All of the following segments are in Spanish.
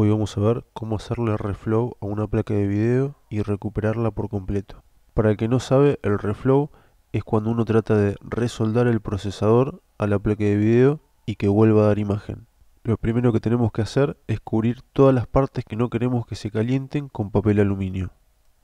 Hoy vamos a ver cómo hacerle reflow a una placa de video y recuperarla por completo. Para el que no sabe, el reflow es cuando uno trata de resoldar el procesador a la placa de video y que vuelva a dar imagen. Lo primero que tenemos que hacer es cubrir todas las partes que no queremos que se calienten con papel aluminio.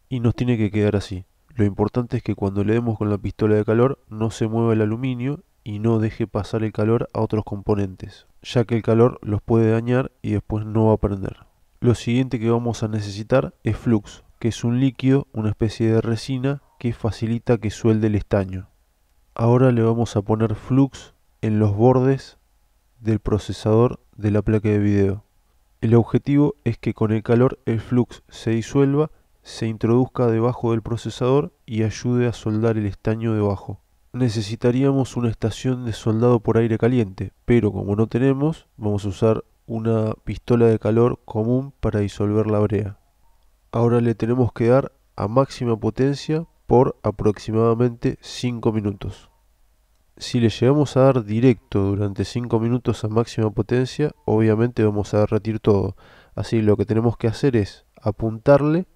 Y nos tiene que quedar así. Lo importante es que cuando le demos con la pistola de calor no se mueva el aluminio y no deje pasar el calor a otros componentes, ya que el calor los puede dañar y después no va a prender. Lo siguiente que vamos a necesitar es flux, que es un líquido, una especie de resina que facilita que suelde el estaño. Ahora le vamos a poner flux en los bordes del procesador de la placa de video. El objetivo es que con el calor el flux se disuelva, se introduzca debajo del procesador y ayude a soldar el estaño debajo necesitaríamos una estación de soldado por aire caliente, pero como no tenemos, vamos a usar una pistola de calor común para disolver la brea. Ahora le tenemos que dar a máxima potencia por aproximadamente 5 minutos. Si le llegamos a dar directo durante 5 minutos a máxima potencia, obviamente vamos a derretir todo. Así lo que tenemos que hacer es apuntarle,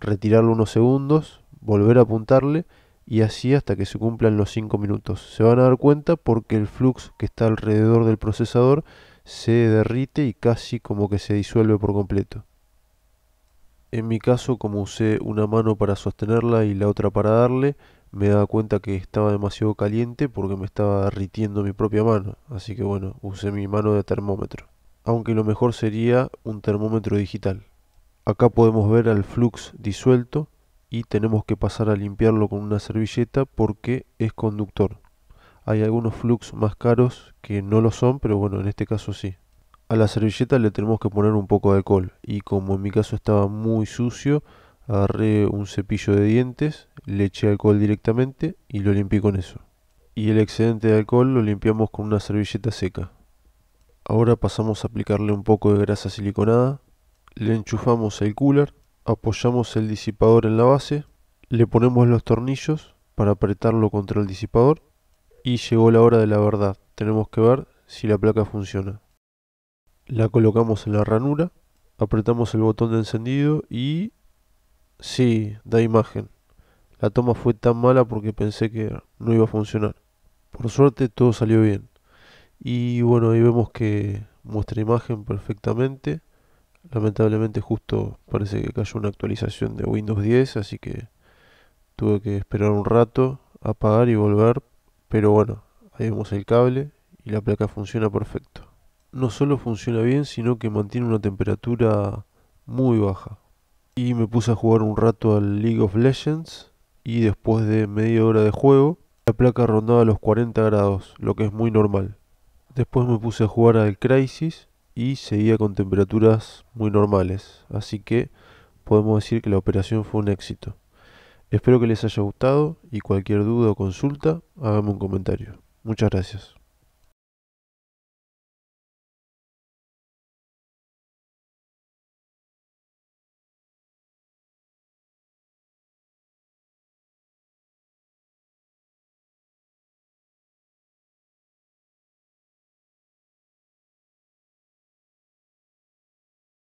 retirarlo unos segundos, volver a apuntarle y así hasta que se cumplan los 5 minutos. Se van a dar cuenta porque el flux que está alrededor del procesador se derrite y casi como que se disuelve por completo. En mi caso, como usé una mano para sostenerla y la otra para darle, me dado cuenta que estaba demasiado caliente porque me estaba derritiendo mi propia mano. Así que bueno, usé mi mano de termómetro. Aunque lo mejor sería un termómetro digital. Acá podemos ver al flux disuelto y tenemos que pasar a limpiarlo con una servilleta porque es conductor. Hay algunos flux más caros que no lo son, pero bueno, en este caso sí. A la servilleta le tenemos que poner un poco de alcohol y como en mi caso estaba muy sucio, agarré un cepillo de dientes, le eché alcohol directamente y lo limpié con eso. Y el excedente de alcohol lo limpiamos con una servilleta seca. Ahora pasamos a aplicarle un poco de grasa siliconada, le enchufamos el cooler apoyamos el disipador en la base, le ponemos los tornillos para apretarlo contra el disipador y llegó la hora de la verdad, tenemos que ver si la placa funciona. La colocamos en la ranura, apretamos el botón de encendido y... Sí, da imagen. La toma fue tan mala porque pensé que no iba a funcionar. Por suerte todo salió bien. Y bueno, ahí vemos que muestra imagen perfectamente lamentablemente justo parece que cayó una actualización de Windows 10, así que tuve que esperar un rato, apagar y volver, pero bueno, ahí vemos el cable y la placa funciona perfecto. No solo funciona bien, sino que mantiene una temperatura muy baja. Y me puse a jugar un rato al League of Legends y después de media hora de juego, la placa rondaba los 40 grados, lo que es muy normal. Después me puse a jugar al Crisis y seguía con temperaturas muy normales, así que podemos decir que la operación fue un éxito. Espero que les haya gustado y cualquier duda o consulta, háganme un comentario. Muchas gracias.